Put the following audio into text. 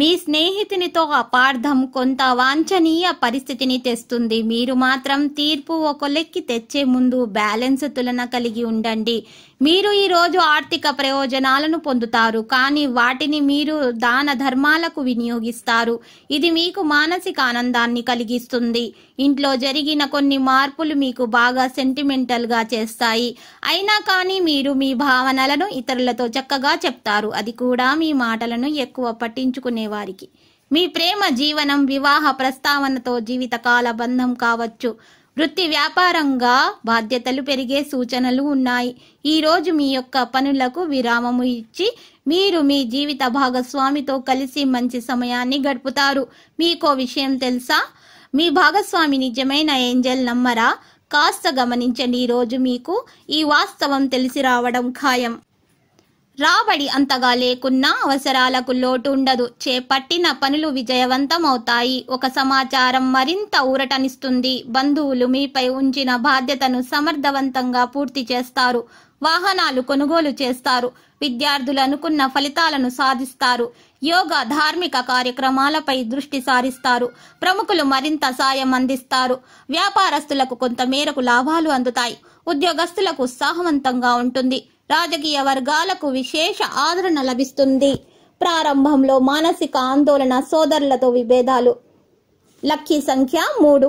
మీ స్నేహితునితో అపార్థం కొంత వాంఛనీయ పరిస్థితిని తెస్తుంది మీరు మాత్రం తీర్పు ఒక లెక్కి తెచ్చే ముందు బ్యాలెన్స్ తులన కలిగి ఉండండి మీరు ఈ రోజు ఆర్థిక ప్రయోజనాలను పొందుతారు కానీ వాటిని మీరు దాన ధర్మాలకు వినియోగిస్తారు ఇది మీకు మానసిక ఆనందాన్ని కలిగిస్తుంది ఇంట్లో జరిగిన కొన్ని మార్పులు మీకు బాగా సెంటిమెంటల్గా చేస్తాయి అయినా కానీ మీరు మీ భావనలను ఇతరులతో చక్కగా చెప్తారు అది కూడా మీ మాటలను ఎక్కువ పట్టించుకునే వారికి మీ ప్రేమ జీవనం వివాహ ప్రస్తావనతో జీవితకాల బంధం కావచ్చు వృత్తి వ్యాపారంగా బాధ్యతలు పెరిగే సూచనలు ఉన్నాయి ఈ రోజు మీ యొక్క పనులకు విరామము ఇచ్చి మీరు మీ జీవిత భాగస్వామితో కలిసి మంచి సమయాన్ని గడుపుతారు మీకో విషయం తెలుసా మీ భాగస్వామి నిజమైన ఏంజల్ నమ్మరా కాస్త గమనించండి రోజు మీకు ఈ వాస్తవం తెలిసి రావడం ఖాయం రాబడి అంతగా లేకున్నా అవసరాలకు లోటు ఉండదు చేపట్టిన పనులు విజయవంతమవుతాయి ఒక సమాచారం మరింత ఊరటనిస్తుంది బంధువులు మీపై ఉంచిన బాధ్యతను సమర్థవంతంగా పూర్తి చేస్తారు వాహనాలు కొనుగోలు చేస్తారు విద్యార్థులు అనుకున్న ఫలితాలను సాధిస్తారు యోగా ధార్మిక కార్యక్రమాలపై దృష్టి సారిస్తారు ప్రముఖులు మరింత సాయం అందిస్తారు వ్యాపారస్తులకు కొంత మేరకు లాభాలు అందుతాయి ఉద్యోగస్తులకు ఉత్సాహవంతంగా ఉంటుంది రాజకీయ వర్గాలకు విశేష ఆదరణ లభిస్తుంది ప్రారంభంలో మానసిక ఆందోళన సోదరులతో విభేదాలు లక్కీ సంఖ్య మూడు